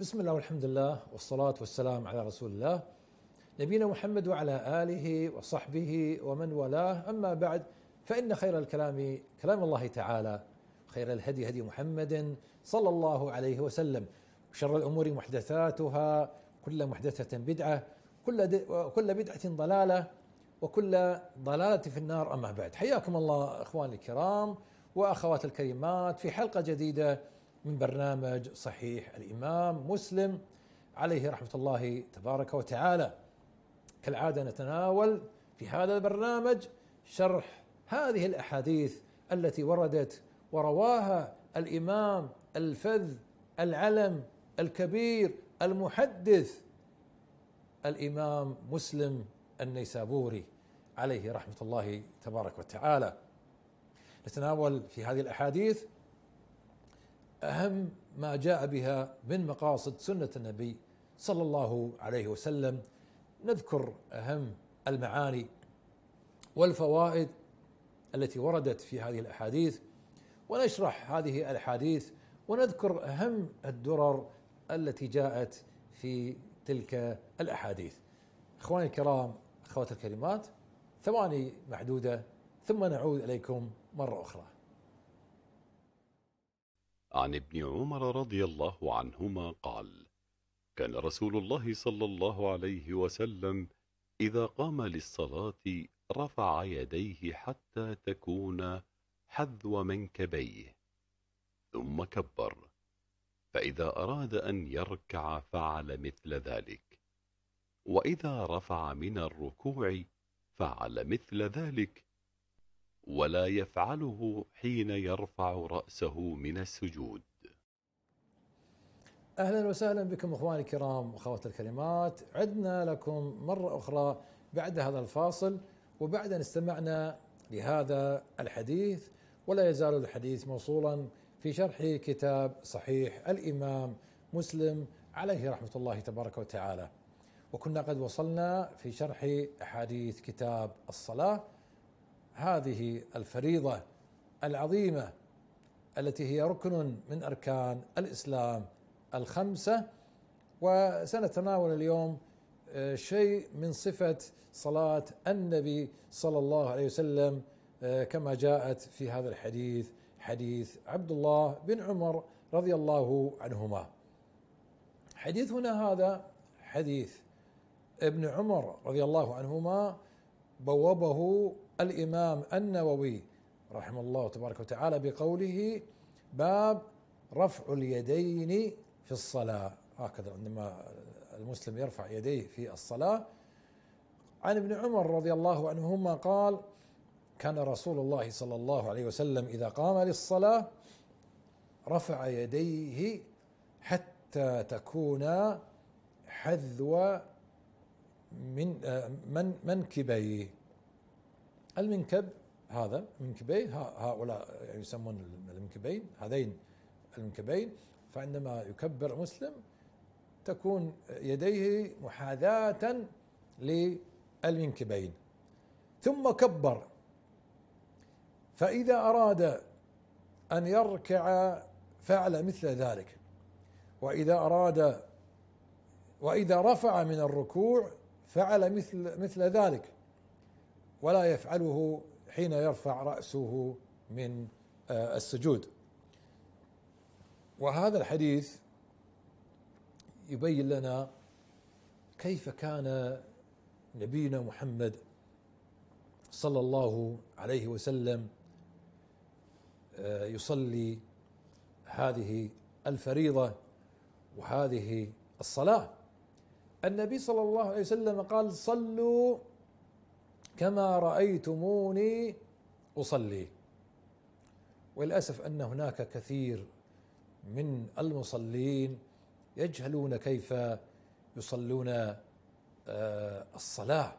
بسم الله والحمد لله والصلاة والسلام على رسول الله نبينا محمد وعلى آله وصحبه ومن والاه أما بعد فإن خير الكلام كلام الله تعالى خير الهدي هدي محمد صلى الله عليه وسلم وشر الأمور محدثاتها كل محدثة بدعة كل كل بدعة ضلالة وكل ضلالة في النار أما بعد حياكم الله إخواني الكرام وأخوات الكريمات في حلقة جديدة من برنامج صحيح الامام مسلم عليه رحمه الله تبارك وتعالى. كالعاده نتناول في هذا البرنامج شرح هذه الاحاديث التي وردت ورواها الامام الفذ العلم الكبير المحدث الامام مسلم النيسابوري عليه رحمه الله تبارك وتعالى. نتناول في هذه الاحاديث اهم ما جاء بها من مقاصد سنه النبي صلى الله عليه وسلم نذكر اهم المعاني والفوائد التي وردت في هذه الاحاديث ونشرح هذه الاحاديث ونذكر اهم الدرر التي جاءت في تلك الاحاديث. اخواني الكرام، اخواتي الكريمات، ثواني معدوده ثم نعود اليكم مره اخرى. عن ابن عمر رضي الله عنهما قال كان رسول الله صلى الله عليه وسلم إذا قام للصلاة رفع يديه حتى تكون حذو منكبيه ثم كبر فإذا أراد أن يركع فعل مثل ذلك وإذا رفع من الركوع فعل مثل ذلك ولا يفعله حين يرفع رأسه من السجود أهلا وسهلا بكم أخواني الكرام وأخواتي الكريمات عدنا لكم مرة أخرى بعد هذا الفاصل وبعد أن استمعنا لهذا الحديث ولا يزال الحديث موصولا في شرح كتاب صحيح الإمام مسلم عليه رحمة الله تبارك وتعالى وكنا قد وصلنا في شرح أحاديث كتاب الصلاة هذه الفريضه العظيمه التي هي ركن من اركان الاسلام الخمسه وسنتناول اليوم آه، شيء من صفه صلاه النبي صلى الله عليه وسلم آه، كما جاءت في هذا الحديث حديث عبد الله بن عمر رضي الله عنهما حديثنا هذا حديث ابن عمر رضي الله عنهما بوبه الامام النووي رحمه الله تبارك وتعالى بقوله باب رفع اليدين في الصلاه هكذا عندما المسلم يرفع يديه في الصلاه عن ابن عمر رضي الله عنهما قال كان رسول الله صلى الله عليه وسلم اذا قام للصلاه رفع يديه حتى تكون حذو من آه، من منكبيه المنكب هذا منكبين هؤلاء يعني يسمون المنكبين هذين المنكبين فعندما يكبر مسلم تكون يديه محاذاة للمنكبين ثم كبر فإذا أراد أن يركع فعل مثل ذلك وإذا أراد وإذا رفع من الركوع فعل مثل مثل ذلك ولا يفعله حين يرفع رأسه من آه، السجود وهذا الحديث يبين لنا كيف كان نبينا محمد صلى الله عليه وسلم آه، يصلي هذه الفريضه وهذه الصلاه النبي صلى الله عليه وسلم قال صلوا كما رايتموني اصلي وللاسف ان هناك كثير من المصلين يجهلون كيف يصلون آه، الصلاه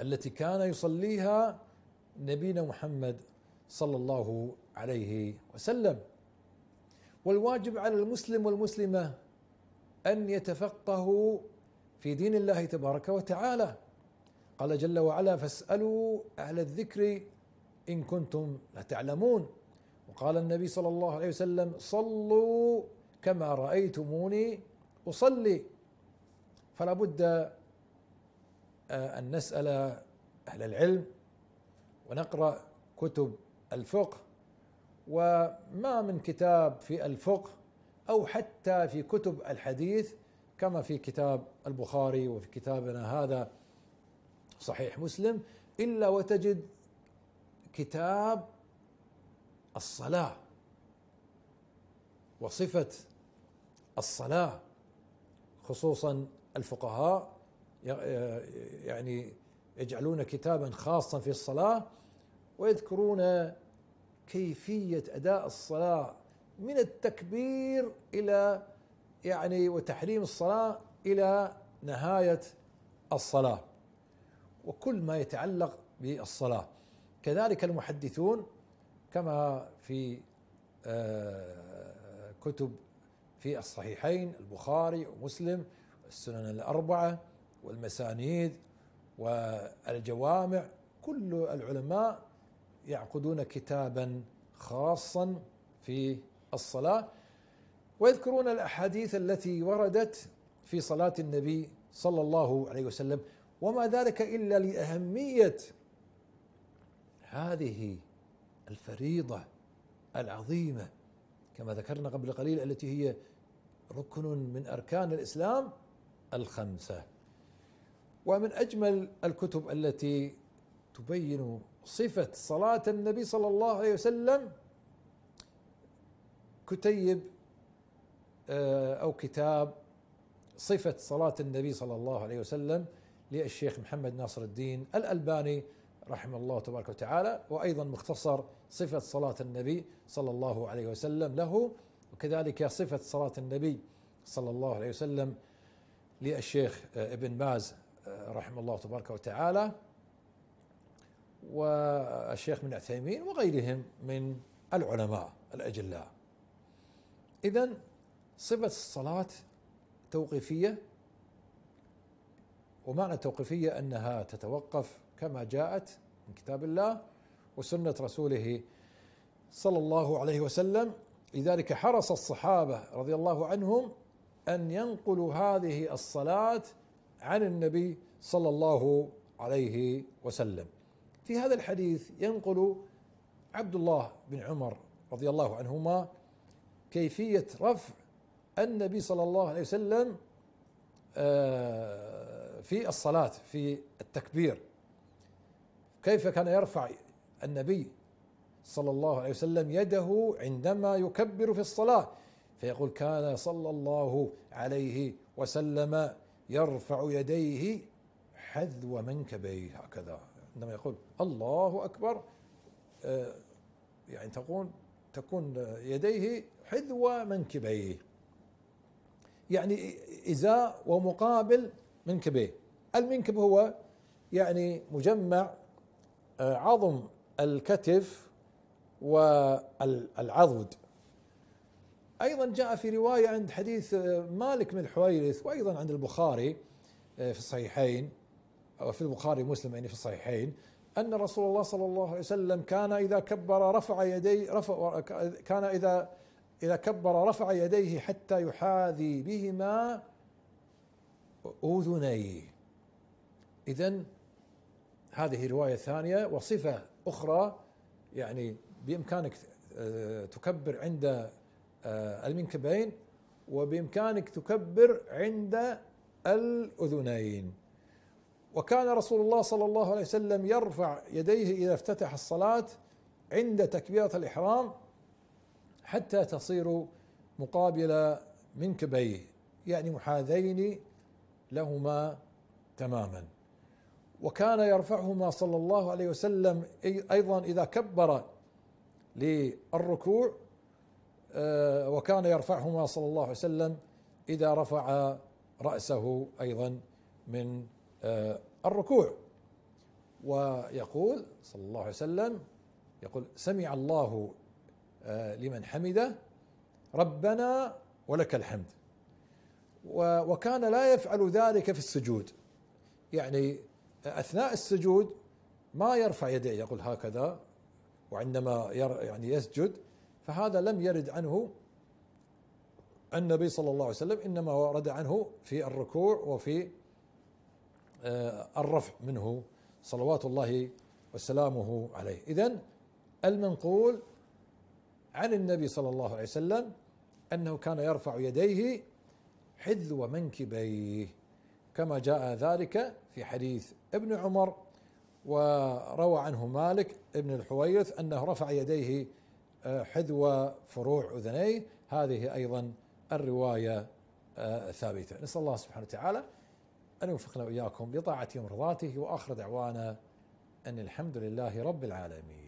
التي كان يصليها نبينا محمد صلى الله عليه وسلم والواجب على المسلم والمسلمه ان يتفقهوا في دين الله تبارك وتعالى قال جل وعلا فاسألوا أهل الذكر إن كنتم لا تعلمون وقال النبي صلى الله عليه وسلم صلوا كما رأيتموني أصلي فلا بد آه، أن نسأل أهل العلم ونقرأ كتب الفقه وما من كتاب في الفقه أو حتى في كتب الحديث كما في كتاب البخاري وفي كتابنا هذا صحيح مسلم الا وتجد كتاب الصلاه وصفه الصلاه خصوصا الفقهاء يعني يجعلون كتابا خاصا في الصلاه ويذكرون كيفيه اداء الصلاه من التكبير الى يعني وتحريم الصلاه الى نهايه الصلاه وكل ما يتعلق بالصلاة كذلك المحدثون كما في آه، كتب في الصحيحين البخاري ومسلم السنن الأربعة والمسانيد والجوامع كل العلماء يعقدون كتابا خاصا في الصلاة ويذكرون الأحاديث التي وردت في صلاة النبي صلى الله عليه وسلم وما ذلك الا لاهميه هذه الفريضه العظيمه كما ذكرنا قبل قليل التي هي ركن من اركان الاسلام الخمسه ومن اجمل الكتب التي تبين صفه صلاه النبي صلى الله عليه وسلم كتيب آه، او كتاب صفه صلاه النبي صلى الله عليه وسلم للشيخ محمد ناصر الدين الألباني رحمه الله تبارك وتعالى وأيضا مختصر صفة صلاة النبي صلى الله عليه وسلم له وكذلك صفة صلاة النبي صلى الله عليه وسلم للشيخ آه، ابن باز آه، رحمه الله تبارك وتعالى والشيخ من عثيمين وغيرهم من العلماء الأجلاء إذا صفة الصلاة توقيفية ومعنى التوقيفية أنها تتوقف كما جاءت من كتاب الله وسنة رسوله صلى الله عليه وسلم لذلك حرص الصحابة رضي الله عنهم أن ينقلوا هذه الصلاة عن النبي صلى الله عليه وسلم في هذا الحديث ينقل عبد الله بن عمر رضي الله عنهما كيفية رفع النبي صلى الله عليه وسلم آه في الصلاة في التكبير كيف كان يرفع النبي صلى الله عليه وسلم يده عندما يكبر في الصلاة فيقول كان صلى الله عليه وسلم يرفع يديه حذو منكبيه هكذا عندما يقول الله أكبر آه، يعني تكون تكون يديه حذو منكبيه يعني إزاء ومقابل منكبيه المنكب هو يعني مجمع آه، عظم الكتف والعضد ايضا جاء في روايه عند حديث آه، مالك من الحويرث وايضا عند البخاري آه، في الصحيحين او في البخاري ومسلم يعني في الصحيحين ان رسول الله صلى الله عليه وسلم كان اذا كبر رفع يديه رفع كان اذا اذا كبر رفع يديه حتى يحاذي بهما أذنيه إذا هذه رواية ثانية وصفة أخرى يعني بإمكانك آه، تكبر عند آه، المنكبين وبإمكانك تكبر عند الأذنين وكان رسول الله صلى الله عليه وسلم يرفع يديه إذا افتتح الصلاة عند تكبيرة الإحرام حتى تصير مقابل منكبيه يعني محاذين لهما تماما وكان يرفعهما صلى الله عليه وسلم ايضا اذا كبر للركوع آه، وكان يرفعهما صلى الله عليه وسلم اذا رفع راسه ايضا من آه، الركوع ويقول صلى الله عليه وسلم يقول سمع الله آه، لمن حمده ربنا ولك الحمد وكان لا يفعل ذلك في السجود يعني اثناء السجود ما يرفع يديه يقول هكذا وعندما يعني يسجد فهذا لم يرد عنه النبي صلى الله عليه وسلم انما ورد عنه في الركوع وفي آه، الرفع منه صلوات الله وسلامه عليه اذا المنقول عن النبي صلى الله عليه وسلم انه كان يرفع يديه حذو منكبيه كما جاء ذلك في حديث ابن عمر وروى عنه مالك ابن الحويرث انه رفع يديه آه، حذو فروع اذنيه هذه ايضا الروايه آه، ثابته نسال الله سبحانه وتعالى ان يوفقنا واياكم لطاعته ومرضاته واخر دعوانا ان الحمد لله رب العالمين